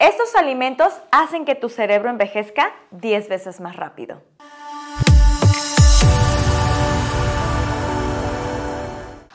Estos alimentos hacen que tu cerebro envejezca 10 veces más rápido.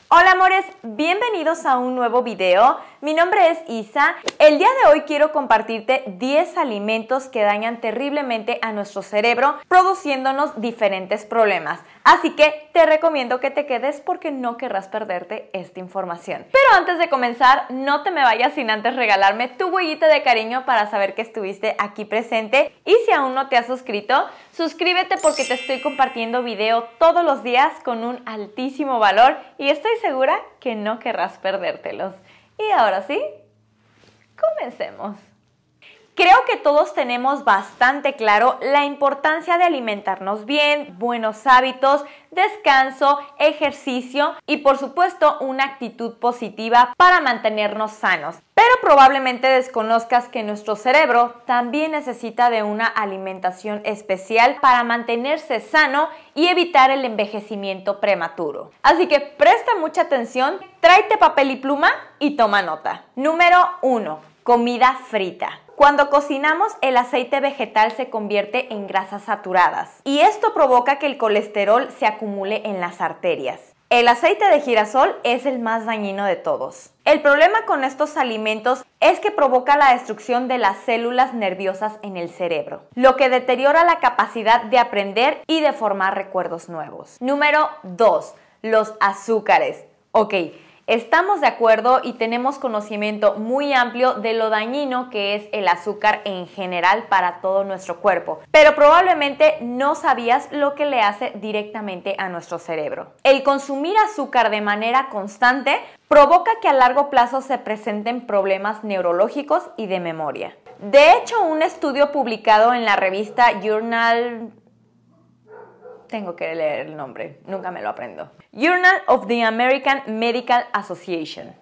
Hola amores, bienvenidos a un nuevo video. Mi nombre es Isa. El día de hoy quiero compartirte 10 alimentos que dañan terriblemente a nuestro cerebro, produciéndonos diferentes problemas. Así que te recomiendo que te quedes porque no querrás perderte esta información. Pero antes de comenzar, no te me vayas sin antes regalarme tu huellita de cariño para saber que estuviste aquí presente. Y si aún no te has suscrito, suscríbete porque te estoy compartiendo video todos los días con un altísimo valor y estoy segura que no querrás perdértelos. Y ahora sí, comencemos. Creo que todos tenemos bastante claro la importancia de alimentarnos bien, buenos hábitos, descanso, ejercicio y por supuesto una actitud positiva para mantenernos sanos. Pero probablemente desconozcas que nuestro cerebro también necesita de una alimentación especial para mantenerse sano y evitar el envejecimiento prematuro. Así que presta mucha atención, tráete papel y pluma y toma nota. Número 1. Comida frita. Cuando cocinamos, el aceite vegetal se convierte en grasas saturadas y esto provoca que el colesterol se acumule en las arterias. El aceite de girasol es el más dañino de todos. El problema con estos alimentos es que provoca la destrucción de las células nerviosas en el cerebro, lo que deteriora la capacidad de aprender y de formar recuerdos nuevos. Número 2. Los azúcares. Ok, Estamos de acuerdo y tenemos conocimiento muy amplio de lo dañino que es el azúcar en general para todo nuestro cuerpo, pero probablemente no sabías lo que le hace directamente a nuestro cerebro. El consumir azúcar de manera constante provoca que a largo plazo se presenten problemas neurológicos y de memoria. De hecho, un estudio publicado en la revista Journal tengo que leer el nombre, nunca me lo aprendo. Journal of the American Medical Association.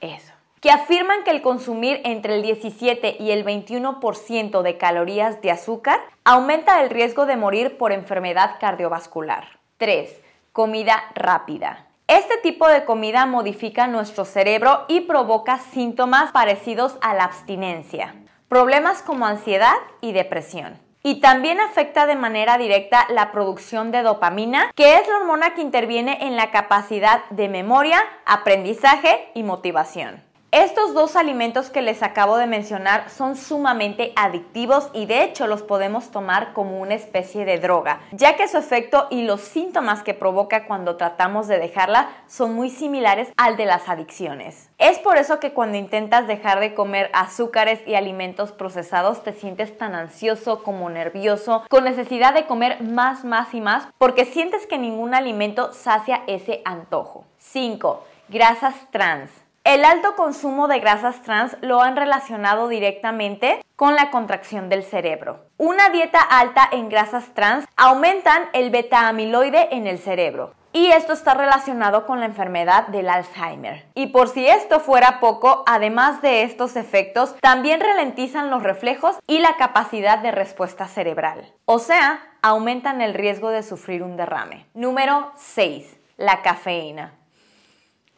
Eso. Que afirman que el consumir entre el 17 y el 21% de calorías de azúcar aumenta el riesgo de morir por enfermedad cardiovascular. 3. Comida rápida. Este tipo de comida modifica nuestro cerebro y provoca síntomas parecidos a la abstinencia, problemas como ansiedad y depresión y también afecta de manera directa la producción de dopamina, que es la hormona que interviene en la capacidad de memoria, aprendizaje y motivación. Estos dos alimentos que les acabo de mencionar son sumamente adictivos y de hecho los podemos tomar como una especie de droga, ya que su efecto y los síntomas que provoca cuando tratamos de dejarla son muy similares al de las adicciones. Es por eso que cuando intentas dejar de comer azúcares y alimentos procesados te sientes tan ansioso como nervioso, con necesidad de comer más, más y más, porque sientes que ningún alimento sacia ese antojo. 5. Grasas trans. El alto consumo de grasas trans lo han relacionado directamente con la contracción del cerebro. Una dieta alta en grasas trans aumentan el beta amiloide en el cerebro. Y esto está relacionado con la enfermedad del Alzheimer. Y por si esto fuera poco, además de estos efectos, también ralentizan los reflejos y la capacidad de respuesta cerebral. O sea, aumentan el riesgo de sufrir un derrame. Número 6. La cafeína.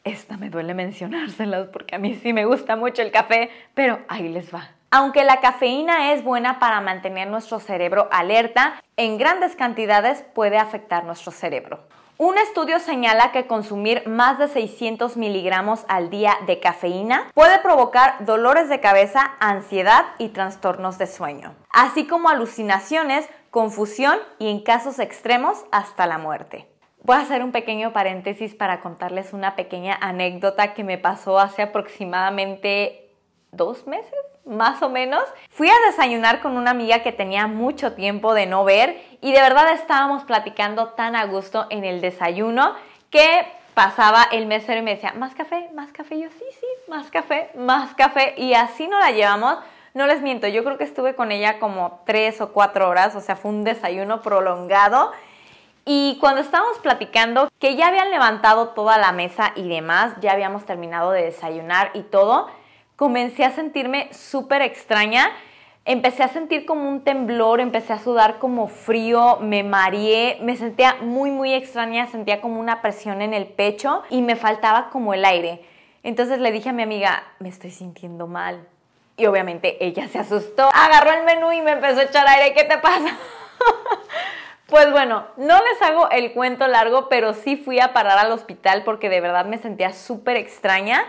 Esta me duele mencionárselas porque a mí sí me gusta mucho el café, pero ahí les va. Aunque la cafeína es buena para mantener nuestro cerebro alerta, en grandes cantidades puede afectar nuestro cerebro. Un estudio señala que consumir más de 600 miligramos al día de cafeína puede provocar dolores de cabeza, ansiedad y trastornos de sueño, así como alucinaciones, confusión y en casos extremos hasta la muerte. Voy a hacer un pequeño paréntesis para contarles una pequeña anécdota que me pasó hace aproximadamente dos meses, más o menos. Fui a desayunar con una amiga que tenía mucho tiempo de no ver y de verdad estábamos platicando tan a gusto en el desayuno que pasaba el mes y me decía, más café, más café, yo sí, sí, más café, más café y así no la llevamos. No les miento, yo creo que estuve con ella como tres o cuatro horas, o sea, fue un desayuno prolongado y cuando estábamos platicando, que ya habían levantado toda la mesa y demás, ya habíamos terminado de desayunar y todo, comencé a sentirme súper extraña. Empecé a sentir como un temblor, empecé a sudar como frío, me mareé, me sentía muy muy extraña, sentía como una presión en el pecho y me faltaba como el aire. Entonces le dije a mi amiga, me estoy sintiendo mal. Y obviamente ella se asustó, agarró el menú y me empezó a echar aire, ¿qué te pasa? Pues bueno, no les hago el cuento largo, pero sí fui a parar al hospital porque de verdad me sentía súper extraña.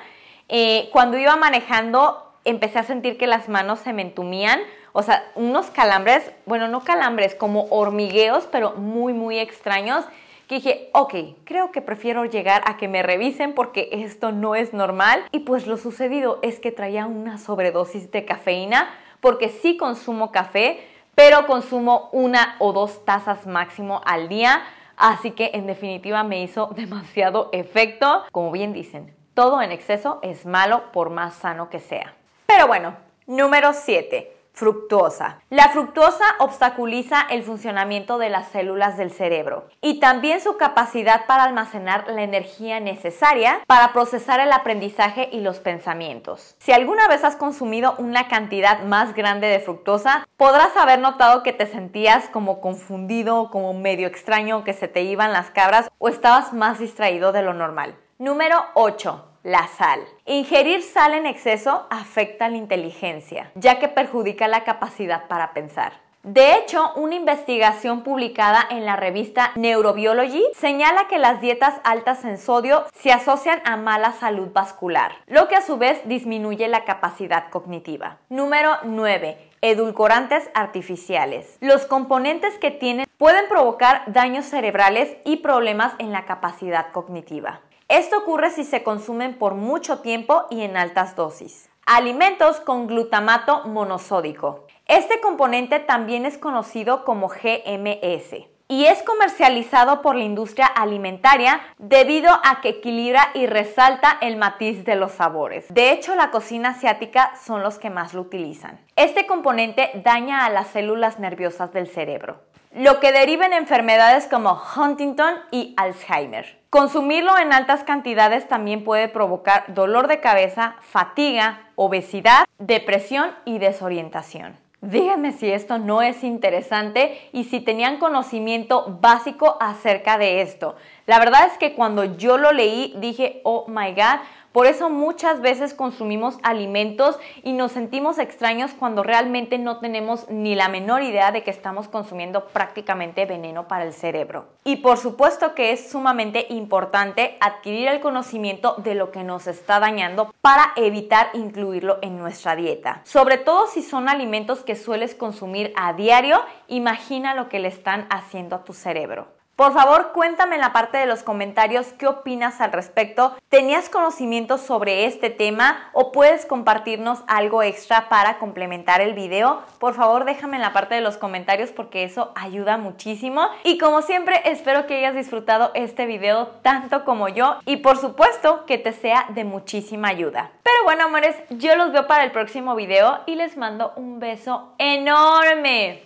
Eh, cuando iba manejando, empecé a sentir que las manos se me entumían, o sea, unos calambres, bueno, no calambres, como hormigueos, pero muy, muy extraños, que dije, ok, creo que prefiero llegar a que me revisen porque esto no es normal. Y pues lo sucedido es que traía una sobredosis de cafeína, porque sí consumo café, pero consumo una o dos tazas máximo al día. Así que en definitiva me hizo demasiado efecto. Como bien dicen, todo en exceso es malo por más sano que sea. Pero bueno, número 7. Fructuosa. La fructosa obstaculiza el funcionamiento de las células del cerebro y también su capacidad para almacenar la energía necesaria para procesar el aprendizaje y los pensamientos. Si alguna vez has consumido una cantidad más grande de fructosa, podrás haber notado que te sentías como confundido, como medio extraño, que se te iban las cabras o estabas más distraído de lo normal. Número 8 la sal. Ingerir sal en exceso afecta la inteligencia, ya que perjudica la capacidad para pensar. De hecho, una investigación publicada en la revista Neurobiology señala que las dietas altas en sodio se asocian a mala salud vascular, lo que a su vez disminuye la capacidad cognitiva. Número 9 edulcorantes artificiales. Los componentes que tienen pueden provocar daños cerebrales y problemas en la capacidad cognitiva. Esto ocurre si se consumen por mucho tiempo y en altas dosis. Alimentos con glutamato monosódico. Este componente también es conocido como GMS y es comercializado por la industria alimentaria debido a que equilibra y resalta el matiz de los sabores. De hecho, la cocina asiática son los que más lo utilizan. Este componente daña a las células nerviosas del cerebro, lo que deriva en enfermedades como Huntington y Alzheimer. Consumirlo en altas cantidades también puede provocar dolor de cabeza, fatiga, obesidad, depresión y desorientación. Díganme si esto no es interesante y si tenían conocimiento básico acerca de esto. La verdad es que cuando yo lo leí dije, oh my god, por eso muchas veces consumimos alimentos y nos sentimos extraños cuando realmente no tenemos ni la menor idea de que estamos consumiendo prácticamente veneno para el cerebro. Y por supuesto que es sumamente importante adquirir el conocimiento de lo que nos está dañando para evitar incluirlo en nuestra dieta. Sobre todo si son alimentos que sueles consumir a diario, imagina lo que le están haciendo a tu cerebro. Por favor, cuéntame en la parte de los comentarios qué opinas al respecto. ¿Tenías conocimiento sobre este tema o puedes compartirnos algo extra para complementar el video? Por favor, déjame en la parte de los comentarios porque eso ayuda muchísimo. Y como siempre, espero que hayas disfrutado este video tanto como yo y por supuesto que te sea de muchísima ayuda. Pero bueno, amores, yo los veo para el próximo video y les mando un beso enorme.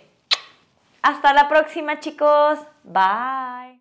Hasta la próxima chicos. Bye.